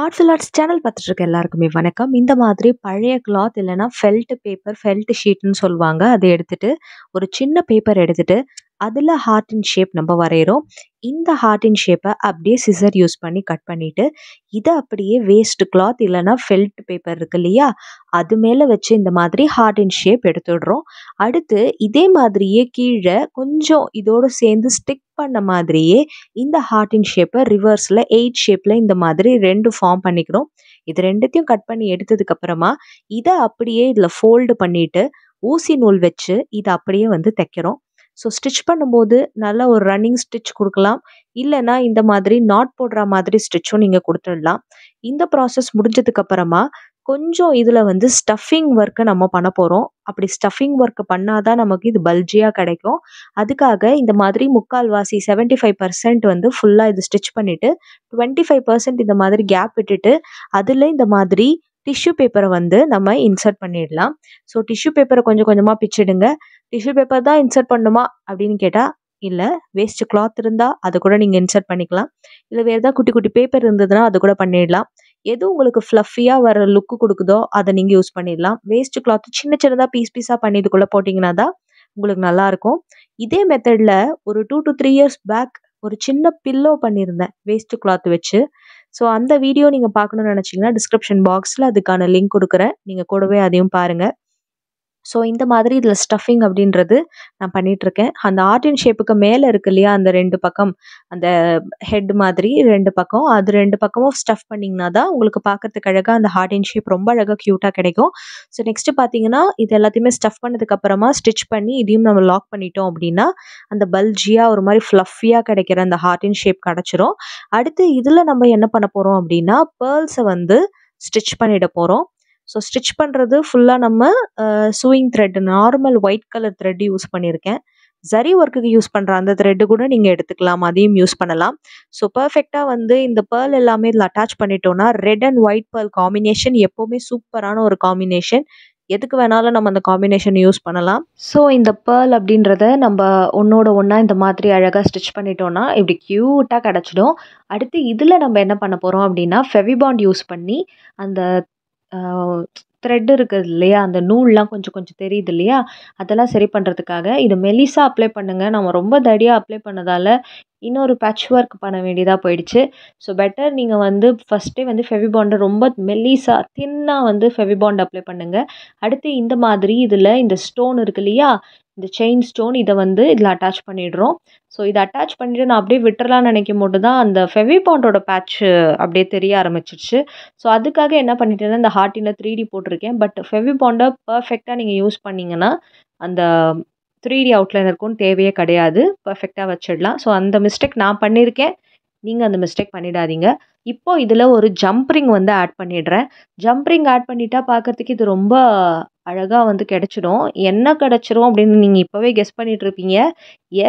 arts and arts channel பார்த்துட்ருக்க எல்லாருக்குமே வணக்கம் இந்த மாதிரி பழைய கிளாத் இல்லைனா ஃபெல்ட்டு பேப்பர் ஃபெல்ட்டு ஷீட்னு சொல்லுவாங்க அதை எடுத்துட்டு ஒரு சின்ன பேப்பர் எடுத்துகிட்டு அதில் ஹார்ட்டின் ஷேப் நம்ம வரைகிறோம் இந்த ஹார்ட்டின் ஷேப்பை அப்படியே சிசர் யூஸ் பண்ணி கட் பண்ணிவிட்டு இதை அப்படியே வேஸ்ட் கிளாத் இல்லைனா ஃபெல்ட் பேப்பர் இருக்கு இல்லையா அது மேலே வச்சு இந்த மாதிரி ஹார்ட்டின் ஷேப் எடுத்துடுறோம் அடுத்து இதே மாதிரியே கீழே கொஞ்சம் இதோடு சேர்ந்து ஸ்டிக் பண்ண மாதிரியே இந்த ஹார்ட்டின் ஷேப்பை ரிவர்ஸில் எயிட் ஷேப்பில் இந்த மாதிரி ரெண்டு ஃபார்ம் பண்ணிக்கிறோம் இது ரெண்டுத்தையும் கட் பண்ணி எடுத்ததுக்கப்புறமா இதை அப்படியே இதில் ஃபோல்டு பண்ணிவிட்டு ஊசி நூல் வச்சு இதை அப்படியே வந்து தைக்கிறோம் ஸோ ஸ்டிச் பண்ணும்போது நல்ல ஒரு ரன்னிங் ஸ்டிச் கொடுக்கலாம் இல்லைனா இந்த மாதிரி நாட் போடுற மாதிரி ஸ்டிச்சும் நீங்கள் கொடுத்துடலாம் இந்த ப்ராசஸ் முடிஞ்சதுக்கப்புறமா கொஞ்சம் இதில் வந்து ஸ்டஃபிங் ஒர்க்கை நம்ம பண்ண போகிறோம் அப்படி ஸ்டஃபிங் ஒர்க்கு பண்ணால் தான் நமக்கு இது பல்ஜியாக கிடைக்கும் அதுக்காக இந்த மாதிரி முக்கால்வாசி செவன்ட்டி ஃபைவ் பர்சன்ட் வந்து ஃபுல்லாக இது ஸ்டிச் பண்ணிவிட்டு டுவெண்ட்டி ஃபைவ் பர்சன்ட் இந்த மாதிரி கேப் விட்டுட்டு அதில் இந்த மாதிரி டிஷ்யூ பேப்பரை வந்து நம்ம இன்சர்ட் பண்ணிடலாம் ஸோ டிஷ்யூ பேப்பரை கொஞ்சம் கொஞ்சமாக பிச்சிடுங்க டிஷ்யூ பேப்பர் தான் இன்சர்ட் பண்ணுமா அப்படின்னு கேட்டால் இல்லை வேஸ்ட் கிளாத் இருந்தால் அதை கூட நீங்கள் இன்சர்ட் பண்ணிக்கலாம் இல்லை வேறு ஏதாவது குட்டி குட்டி பேப்பர் இருந்ததுன்னா அது கூட பண்ணிடலாம் எது உங்களுக்கு ஃப்ளஃபியாக வர லுக்கு கொடுக்குதோ அதை நீங்கள் யூஸ் பண்ணிடலாம் வேஸ்ட் கிளாத் சின்ன சின்னதாக பீஸ் பீஸாக பண்ணி இதுக்குள்ளே போட்டிங்கன்னா தான் உங்களுக்கு நல்லாயிருக்கும் இதே மெத்தடில் ஒரு two to three years back ஒரு சின்ன பில்லோ பண்ணியிருந்தேன் வேஸ்ட் கிளாத் வச்சு ஸோ அந்த வீடியோ நீங்கள் பார்க்கணுன்னு நினச்சிங்கன்னா டிஸ்கிரிப்ஷன் பாக்ஸில் அதுக்கான லிங்க் கொடுக்குறேன் நீங்கள் கூடவே அதையும் பாருங்கள் ஸோ இந்த மாதிரி இதில் ஸ்டஃபிங் அப்படின்றது நான் பண்ணிகிட்ருக்கேன் அந்த ஆர்டின் ஷேப்புக்கு மேலே இருக்கு இல்லையா அந்த ரெண்டு பக்கம் அந்த ஹெட் மாதிரி ரெண்டு பக்கம் அது ரெண்டு பக்கமும் ஸ்டஃப் பண்ணிங்கன்னா தான் உங்களுக்கு பார்க்கறதுக்கு அழகாக அந்த ஹார்ட் ஷேப் ரொம்ப அழகாக க்யூட்டாக கிடைக்கும் ஸோ நெக்ஸ்ட்டு பார்த்தீங்கன்னா இது எல்லாத்தையுமே ஸ்டஃப் பண்ணதுக்கப்புறமா ஸ்டிச் பண்ணி இதையும் நம்ம லாக் பண்ணிட்டோம் அப்படின்னா அந்த பல்ஜியாக ஒரு மாதிரி ஃப்ளஃபியாக கிடைக்கிற அந்த ஹார்ட் ஷேப் கிடச்சிரும் அடுத்து இதில் நம்ம என்ன பண்ண போகிறோம் அப்படின்னா பேர்ல்ஸை வந்து ஸ்டிச் பண்ணிட போகிறோம் ஸோ ஸ்டிச் பண்ணுறது ஃபுல்லாக நம்ம sewing thread normal white colour thread use பண்ணியிருக்கேன் ஜரி ஒர்க்குக்கு யூஸ் பண்ணுற அந்த த்ரெட்டு கூட நீங்கள் எடுத்துக்கலாம் அதையும் யூஸ் பண்ணலாம் ஸோ பர்ஃபெக்டாக வந்து இந்த பேர்ல் எல்லாமே இதில் அட்டாச் பண்ணிட்டோம்னா red and white pearl combination எப்போவுமே சூப்பரான ஒரு காம்பினேஷன் எதுக்கு வேணாலும் நம்ம அந்த காம்பினேஷன் யூஸ் பண்ணலாம் ஸோ இந்த பேர்ல் அப்படின்றத நம்ம ஒன்றோட ஒன்றா இந்த மாதிரி அழகாக ஸ்டிச் பண்ணிட்டோன்னா இப்படி க்யூட்டாக கிடச்சிடும் அடுத்து இதில் நம்ம என்ன பண்ண போகிறோம் அப்படின்னா ஃபெவிபாண்ட் யூஸ் பண்ணி அந்த த்ரெட் இருக்குது இல்லையா அந்த நூல்லாம் கொஞ்சம் கொஞ்சம் தெரியுது இல்லையா அதெல்லாம் சரி பண்ணுறதுக்காக இது மெலிசாக அப்ளை பண்ணுங்கள் நம்ம ரொம்ப தடியாக அப்ளை பண்ணதால் இன்னொரு பேட்ச் ஒர்க் பண்ண வேண்டியதாக போயிடுச்சு ஸோ பெட்டர் நீங்கள் வந்து ஃபஸ்ட்டே வந்து ஃபெவிபாண்டை ரொம்ப மெல்லிஸாக தின்னாக வந்து ஃபெவிபாண்ட் அப்ளை பண்ணுங்கள் அடுத்து இந்த மாதிரி இதில் இந்த ஸ்டோன் இருக்கு இல்லையா இந்த செயின் ஸ்டோன் இதை வந்து இதில் அட்டாச் பண்ணிடுறோம் ஸோ இதை அட்டாச் பண்ணிவிட்டு நான் அப்படியே விட்டுறலாம்னு நினைக்கும் போது தான் அந்த ஃபெவிபாண்டோட பேட்ச்சு அப்படியே தெரிய ஆரம்பிச்சிருச்சு ஸோ அதுக்காக என்ன பண்ணிட்டேன்னா இந்த ஹார்ட்டில் த்ரீ டி போட்டிருக்கேன் பட் ஃபெவிபாண்டை பர்ஃபெக்டாக நீங்கள் யூஸ் பண்ணிங்கன்னா அந்த த்ரீ டி அவுட்லைனருக்கும் தேவையே கிடையாது பர்ஃபெக்டாக வச்சிடலாம் ஸோ அந்த மிஸ்டேக் நான் பண்ணியிருக்கேன் நீங்கள் அந்த மிஸ்டேக் பண்ணிடாதீங்க இப்போது இதில் ஒரு ஜம்ப்ரிங் வந்து ஆட் பண்ணிடுறேன் ஜம்ப்ரிங் ஆட் பண்ணிட்டா பார்க்குறதுக்கு இது ரொம்ப அழகாக வந்து கிடச்சிடும் என்ன கிடச்சிரும் அப்படின்னு நீங்கள் இப்போவே கெஸ் பண்ணிகிட்ருப்பீங்க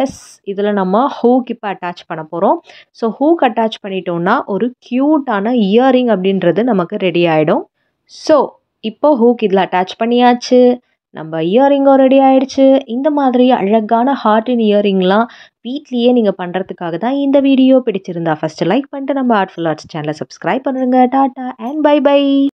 எஸ் இதில் நம்ம ஹூக் இப்போ அட்டாச் பண்ண போகிறோம் ஸோ ஹூக் அட்டாச் பண்ணிட்டோம்னா ஒரு க்யூட்டான இயரிங் அப்படின்றது நமக்கு ரெடி ஆகிடும் ஸோ இப்போ ஹூக் இதில் அட்டாச் பண்ணியாச்சு நம்ம இயரிங்கும் ரெடி ஆகிடுச்சு இந்த மாதிரி அழகான ஹார்ட் அண்ட் இயரிங்லாம் வீட்லேயே நீங்கள் பண்ணுறதுக்காக தான் இந்த வீடியோ பிடிச்சிருந்தா ஃபஸ்ட்டு லைக் பண்ணிட்டு நம்ம ஆர்ட்ஃபுல் ஆர்ட்ஸ் சேனலை சப்ஸ்கிரைப் பண்ணுங்கள் டாட்டா அண்ட் பை பை